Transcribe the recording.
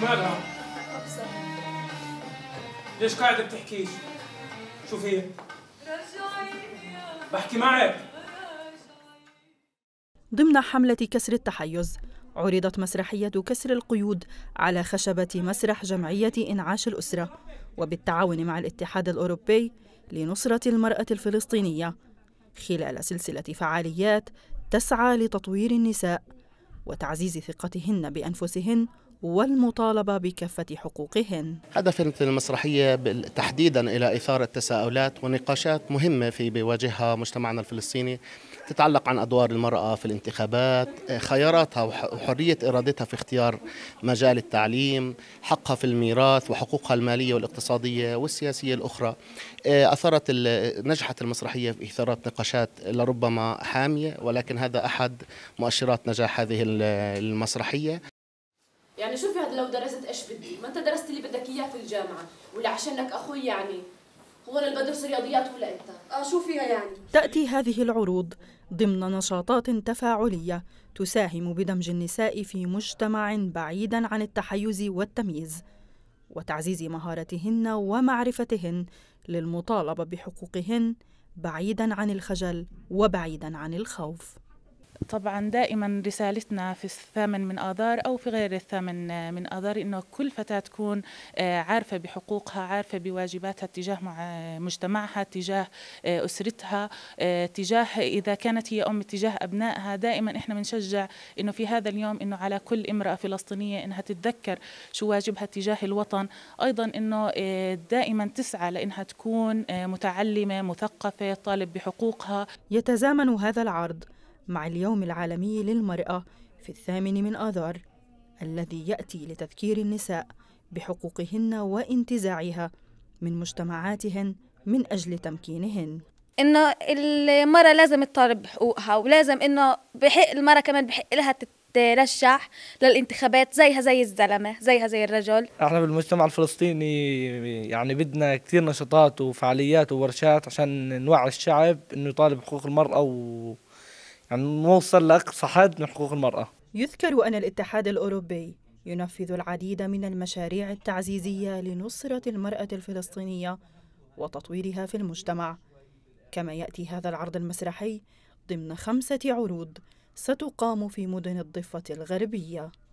مالها؟ ابصر ليش قاعدة بتحكيش؟ شو في؟ بحكي معك ضمن حملة كسر التحيز عرضت مسرحية كسر القيود على خشبة مسرح جمعية إنعاش الأسرة وبالتعاون مع الاتحاد الأوروبي لنصرة المرأة الفلسطينية خلال سلسلة فعاليات تسعى لتطوير النساء وتعزيز ثقتهن بأنفسهن والمطالبة بكافة حقوقهن هدف المسرحية تحديدا إلى إثارة تساؤلات ونقاشات مهمة في بيواجهها مجتمعنا الفلسطيني تتعلق عن أدوار المرأة في الانتخابات خياراتها وحرية إرادتها في اختيار مجال التعليم حقها في الميراث وحقوقها المالية والاقتصادية والسياسية الأخرى آه، أثرت نجحت المسرحية في إثارة نقاشات لربما حامية ولكن هذا أحد مؤشرات نجاح هذه المسرحية يعني شوفي هذا لو درست ايش بدي ما انت درست اللي بدك اياه في الجامعه ولا عشانك اخوي يعني هو انا بدرس رياضيات ولا انت اه شو فيها يعني تاتي هذه العروض ضمن نشاطات تفاعليه تساهم بدمج النساء في مجتمع بعيدا عن التحيز والتمييز وتعزيز مهاراتهن ومعرفتهن للمطالبه بحقوقهن بعيدا عن الخجل وبعيدا عن الخوف طبعا دائما رسالتنا في الثامن من آذار أو في غير الثامن من آذار أنه كل فتاة تكون آه، عارفة بحقوقها عارفة بواجباتها تجاه مجتمعها تجاه آه، أسرتها آه، تجاه إذا كانت هي أم تجاه أبنائها دائما إحنا بنشجع أنه في هذا اليوم أنه على كل امرأة فلسطينية أنها تتذكر شو واجبها تجاه الوطن أيضا أنه دائما تسعى لأنها تكون متعلمة مثقفة طالب بحقوقها يتزامن هذا العرض مع اليوم العالمي للمرأة في الثامن من آذار الذي يأتي لتذكير النساء بحقوقهن وانتزاعها من مجتمعاتهن من أجل تمكينهن إن المرأة لازم تطالب بحقوقها ولازم إنه بحق المرأة كمان بحق لها ترشح للانتخابات زيها زي الزلمة زيها زي الرجل احنا بالمجتمع الفلسطيني يعني بدنا كثير نشاطات وفعاليات وورشات عشان نوعي الشعب انه يطالب بحقوق المرأة و يعني نوصل لأقصى حد من حقوق المرأة يذكر أن الاتحاد الأوروبي ينفذ العديد من المشاريع التعزيزية لنصرة المرأة الفلسطينية وتطويرها في المجتمع كما يأتي هذا العرض المسرحي ضمن خمسة عروض ستقام في مدن الضفة الغربية